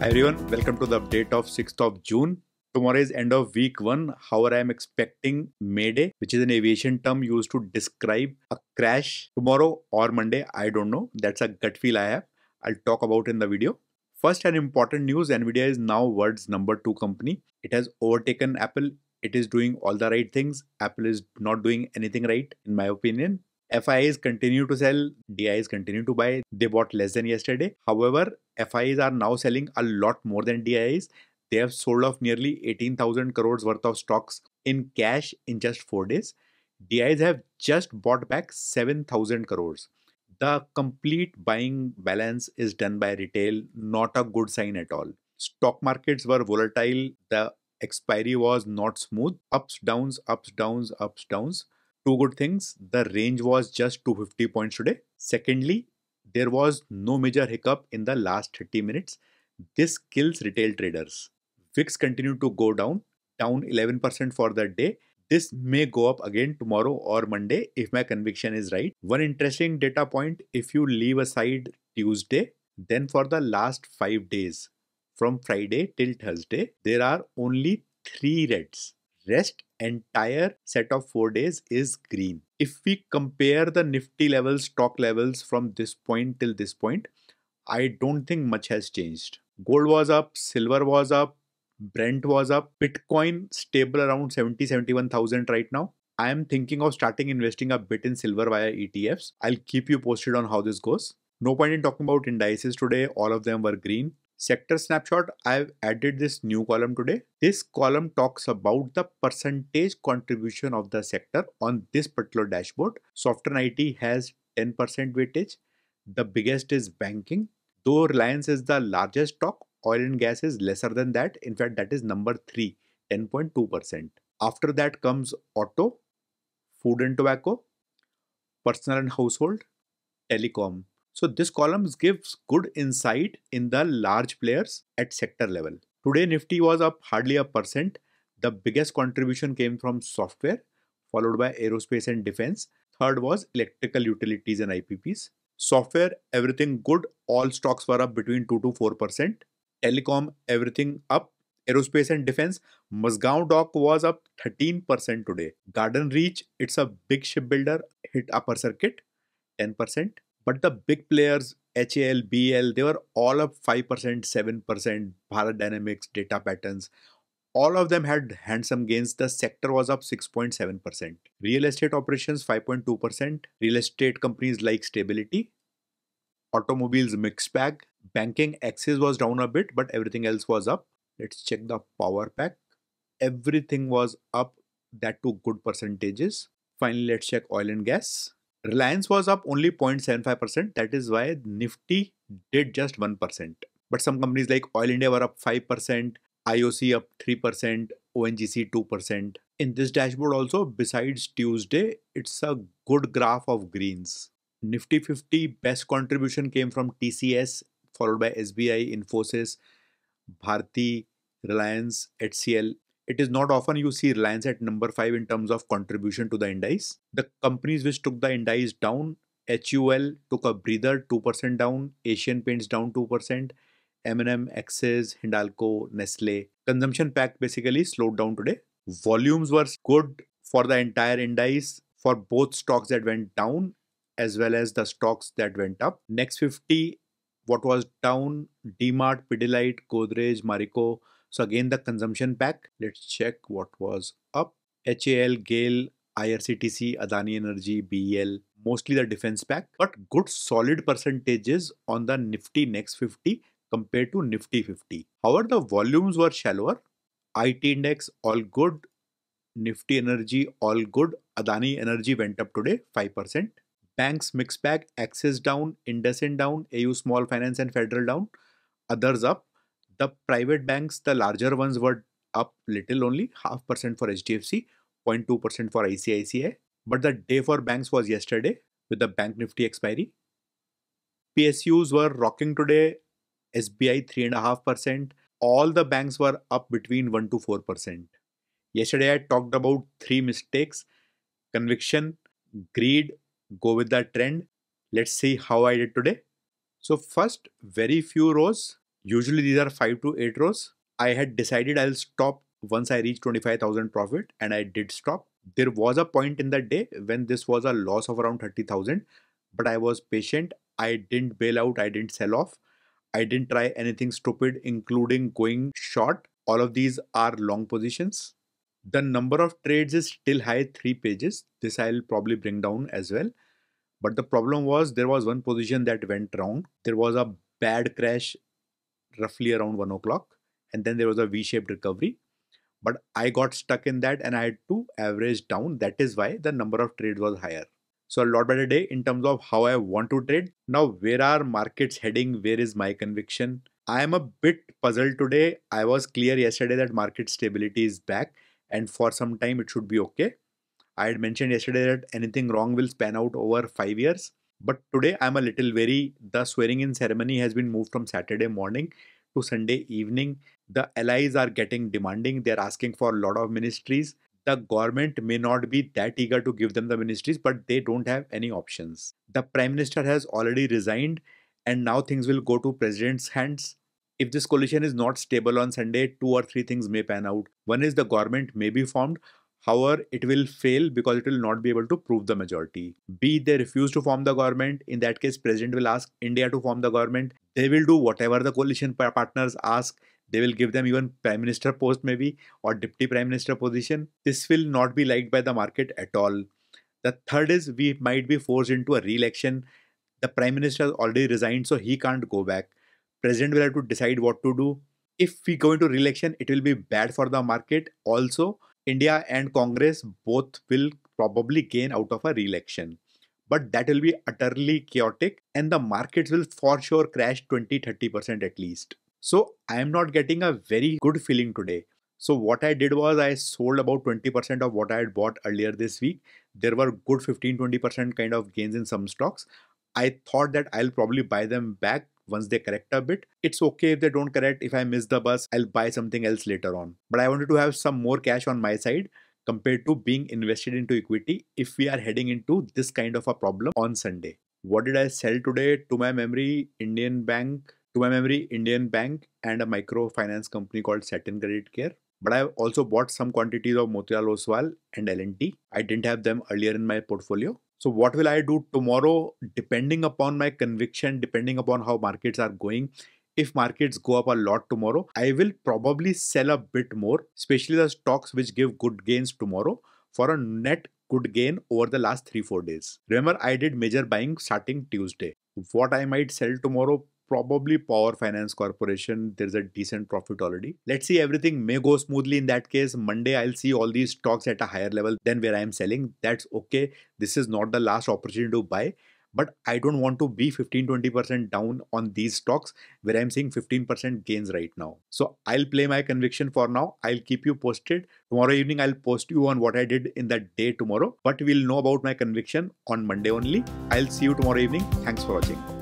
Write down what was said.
Hi everyone, welcome to the update of 6th of June. Tomorrow is end of week 1. However, I am expecting Mayday, which is an aviation term used to describe a crash tomorrow or Monday. I don't know. That's a gut feel I have. I'll talk about in the video. First an important news, Nvidia is now world's number 2 company. It has overtaken Apple. It is doing all the right things. Apple is not doing anything right in my opinion. FIs continue to sell, DIs continue to buy. They bought less than yesterday. However, FIs are now selling a lot more than DIs. They have sold off nearly 18,000 crores worth of stocks in cash in just four days. DIs have just bought back 7,000 crores. The complete buying balance is done by retail, not a good sign at all. Stock markets were volatile. The expiry was not smooth. Ups, downs, ups, downs, ups, downs two good things. The range was just 250 points today. Secondly, there was no major hiccup in the last 30 minutes. This kills retail traders. VIX continued to go down, down 11% for the day. This may go up again tomorrow or Monday if my conviction is right. One interesting data point if you leave aside Tuesday, then for the last five days, from Friday till Thursday, there are only three reds rest entire set of 4 days is green. If we compare the nifty levels, stock levels from this point till this point, I don't think much has changed. Gold was up, silver was up, Brent was up, Bitcoin stable around 70 71,000 right now. I am thinking of starting investing a bit in silver via ETFs. I'll keep you posted on how this goes. No point in talking about indices today, all of them were green sector snapshot, I've added this new column today. This column talks about the percentage contribution of the sector on this particular dashboard. Software and IT has 10% weightage. The biggest is banking. Though Reliance is the largest stock, oil and gas is lesser than that. In fact, that is number three, 10.2%. After that comes auto, food and tobacco, personal and household, telecom. So this column gives good insight in the large players at sector level. Today Nifty was up hardly a percent. The biggest contribution came from software, followed by aerospace and defense. Third was electrical utilities and IPPs. Software, everything good. All stocks were up between 2 to 4%. Telecom, everything up. Aerospace and defense, Mazgaon Dock was up 13% today. Garden Reach, it's a big shipbuilder, hit upper circuit 10%. But the big players, HAL, BL, they were all up 5%, 7%, Bharat Dynamics, Data Patterns. All of them had handsome gains. The sector was up 6.7%. Real estate operations 5.2%. Real estate companies like Stability, automobiles mixed bag. Banking access was down a bit, but everything else was up. Let's check the power pack. Everything was up, that took good percentages. Finally, let's check oil and gas. Reliance was up only 0.75%. That is why Nifty did just 1%. But some companies like Oil India were up 5%, IOC up 3%, ONGC 2%. In this dashboard also, besides Tuesday, it's a good graph of greens. Nifty 50 best contribution came from TCS, followed by SBI, Infosys, Bharti, Reliance, HCL, it is not often you see Reliance at number 5 in terms of contribution to the indice. The companies which took the indice down, HUL took a breather 2% down, Asian Paints down 2%, M&M, Access, Hindalco, Nestle. Consumption pack basically slowed down today. Volumes were good for the entire indice for both stocks that went down as well as the stocks that went up. Next 50, what was down, DMart, Pidilite, Godrej, Marico, so again, the consumption pack, let's check what was up. HAL, GAIL, IRCTC, Adani Energy, BEL, mostly the defense pack, but good solid percentages on the Nifty Next 50 compared to Nifty 50. However, the volumes were shallower. IT index, all good. Nifty Energy, all good. Adani Energy went up today, 5%. Banks mixed bag, Access down, IndusInd down, AU Small Finance and Federal down, others up the private banks, the larger ones were up little only, half percent for HDFC, 0.2 percent for ICICI. But the day for banks was yesterday with the Bank Nifty expiry. PSUs were rocking today, SBI 3.5%. All the banks were up between 1 to 4%. Yesterday, I talked about three mistakes conviction, greed, go with the trend. Let's see how I did today. So, first, very few rows, Usually these are 5 to 8 rows. I had decided I'll stop once I reach 25,000 profit and I did stop. There was a point in the day when this was a loss of around 30,000 but I was patient. I didn't bail out. I didn't sell off. I didn't try anything stupid including going short. All of these are long positions. The number of trades is still high, 3 pages. This I'll probably bring down as well. But the problem was there was one position that went wrong. There was a bad crash roughly around one o'clock. And then there was a V shaped recovery. But I got stuck in that and I had to average down. That is why the number of trades was higher. So, a lot better day in terms of how I want to trade. Now, where are markets heading? Where is my conviction? I am a bit puzzled today. I was clear yesterday that market stability is back and for some time it should be okay. I had mentioned yesterday that anything wrong will span out over five years. But today I'm a little wary. The swearing in ceremony has been moved from Saturday morning to Sunday evening. The allies are getting demanding. They're asking for a lot of ministries. The government may not be that eager to give them the ministries, but they don't have any options. The prime minister has already resigned, and now things will go to president's hands. If this coalition is not stable on Sunday, two or three things may pan out. One is the government may be formed, However, it will fail because it will not be able to prove the majority. B, they refuse to form the government. In that case, president will ask India to form the government. They will do whatever the coalition partners ask. They will give them even prime minister post maybe or deputy prime minister position. This will not be liked by the market at all. The third is we might be forced into a re-election. The prime minister has already resigned, so he can't go back. President will have to decide what to do. If we go into re-election, it will be bad for the market. Also, India and Congress both will probably gain out of a re-election. But that will be utterly chaotic and the markets will for sure crash 20-30% at least. So I am not getting a very good feeling today. So what I did was I sold about 20% of what I had bought earlier this week. There were good 15-20% kind of gains in some stocks. I thought that I'll probably buy them back once they correct a bit. It's okay if they don't correct. If I miss the bus, I'll buy something else later on. But I wanted to have some more cash on my side compared to being invested into equity if we are heading into this kind of a problem on Sunday. What did I sell today? To my memory, Indian Bank, to my memory, Indian Bank and a microfinance company called Satin Credit Care. But I've also bought some quantities of Motilal Oswal and LNT. I didn't have them earlier in my portfolio so what will i do tomorrow depending upon my conviction depending upon how markets are going if markets go up a lot tomorrow i will probably sell a bit more especially the stocks which give good gains tomorrow for a net good gain over the last 3 4 days remember i did major buying starting tuesday what i might sell tomorrow probably Power Finance Corporation. There's a decent profit already. Let's see everything may go smoothly in that case. Monday, I'll see all these stocks at a higher level than where I'm selling. That's okay. This is not the last opportunity to buy. But I don't want to be 15-20% down on these stocks where I'm seeing 15% gains right now. So I'll play my conviction for now. I'll keep you posted. Tomorrow evening, I'll post you on what I did in that day tomorrow. But we'll know about my conviction on Monday only. I'll see you tomorrow evening. Thanks for watching.